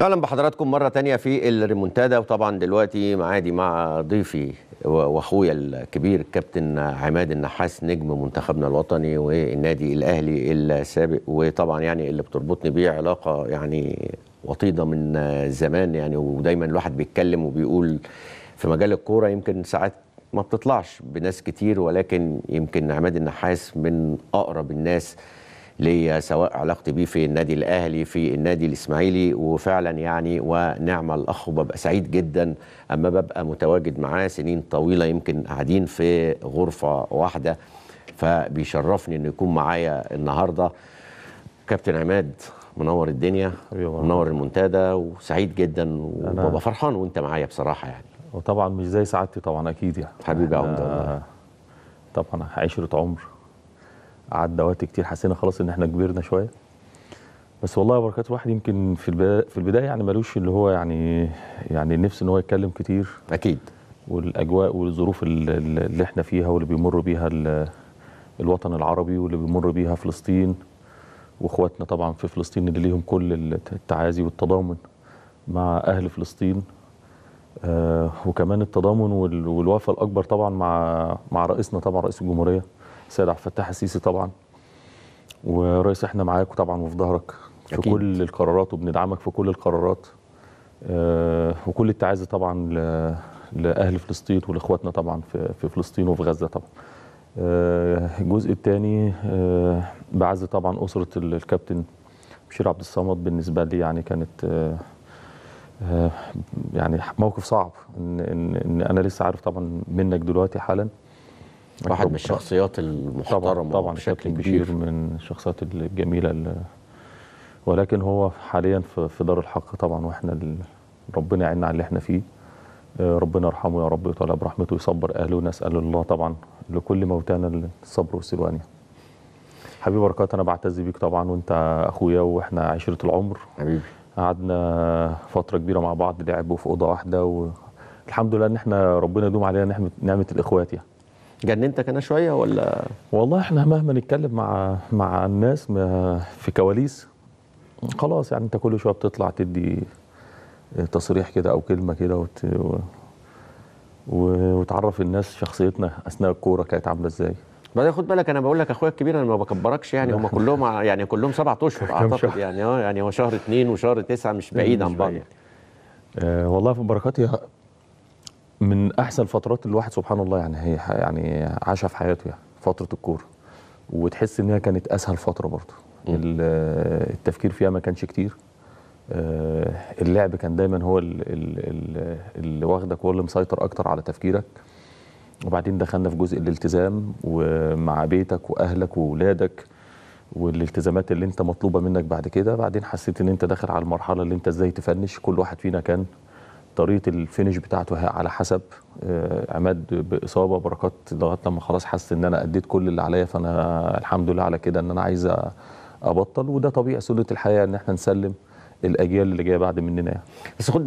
اهلا بحضراتكم مره ثانيه في الريمونتادا وطبعا دلوقتي معادي مع ضيفي واخويا الكبير الكابتن عماد النحاس نجم منتخبنا الوطني والنادي الاهلي السابق وطبعا يعني اللي بتربطني بيه علاقه يعني وطيده من زمان يعني ودايما الواحد بيتكلم وبيقول في مجال الكوره يمكن ساعات ما بتطلعش بناس كتير ولكن يمكن عماد النحاس من اقرب الناس ليا سواء علاقتي بيه في النادي الاهلي في النادي الاسماعيلي وفعلا يعني ونعم الاخ وببقى سعيد جدا اما ببقى متواجد معاه سنين طويله يمكن قاعدين في غرفه واحده فبيشرفني انه يكون معايا النهارده كابتن عماد منور الدنيا أيوة. منور المنتدى وسعيد جدا وببقى فرحان وانت معايا بصراحه يعني وطبعا مش زي سعادتي طبعا اكيد يعني حبيبي يا عمده طبعا عشره عمر عدى وقت كتير حسينا خلاص ان احنا كبرنا شويه بس والله بركات الواحد يمكن في في البدايه يعني ملوش اللي هو يعني يعني نفسه ان هو يتكلم كتير اكيد والاجواء والظروف اللي احنا فيها واللي بيمر بيها الوطن العربي واللي بيمر بيها فلسطين واخواتنا طبعا في فلسطين اللي ليهم كل التعازي والتضامن مع اهل فلسطين آه وكمان التضامن والوفاء الاكبر طبعا مع مع رئيسنا طبعا رئيس الجمهوريه السيد عبد الفتاح السيسي طبعا ورئيس احنا معاك طبعا وفي ظهرك في أكيد. كل القرارات وبندعمك في كل القرارات آه وكل التعازي طبعا لاهل فلسطين ولاخواتنا طبعا في, في فلسطين وفي غزه طبعا آه الجزء الثاني آه بعزي طبعا اسره الكابتن بشير عبد الصمد بالنسبه لي يعني كانت آه،, آه يعني موقف صعب ان, إن, إن انا لسه عارف طبعا منك دلوقتي حالا واحد من الشخصيات المحترمه طبعا بشكل كبير من الشخصيات الجميله ولكن هو حاليا في دار الحق طبعا واحنا ربنا يعيننا على اللي احنا فيه آه، ربنا يرحمه يا رب ويطلع برحمته ويصبر اهله ونسال الله طبعا لكل موتانا الصبر والسلوان حبيبي بركات انا بعتز بيك طبعا وانت اخويا واحنا عشره العمر حبيبي قعدنا فتره كبيره مع بعض لعب في اوضه واحده والحمد لله ان احنا ربنا يدوم علينا نعمه الاخوات يعني جننتك انا شويه ولا والله احنا مهما نتكلم مع مع الناس في كواليس خلاص يعني انت كل شويه بتطلع تدي تصريح كده او كلمه كده وت... وتعرف الناس شخصيتنا اثناء الكوره كانت عامله ازاي بعدين خد بالك انا بقول لك اخويا الكبير انا ما بكبركش يعني هم كلهم يعني كلهم سبعة اشهر اعتقد يعني اه يعني هو شهر اثنين وشهر تسعه مش بعيد عن بعض آه والله في بركاتي من احسن الفترات اللي الواحد سبحان الله يعني هي يعني عاشها في حياته يعني فتره الكوره وتحس انها كانت اسهل فتره برضه التفكير فيها ما كانش كتير آه، اللعب كان دايما هو اللي واخدك هو اللي مسيطر اكتر على تفكيرك وبعدين دخلنا في جزء الالتزام ومع بيتك واهلك واولادك والالتزامات اللي انت مطلوبه منك بعد كده بعدين حسيت ان انت داخل على المرحله اللي انت ازاي تفنش كل واحد فينا كان طريقه الفينش بتاعته على حسب آه، عماد باصابه بركات لغايه لما خلاص حس ان انا اديت كل اللي عليا فانا الحمد لله على كده ان انا عايز ابطل وده طبيعي سنه الحياه ان احنا نسلم الاجيال اللي جايه بعد مننا يعني. بس خد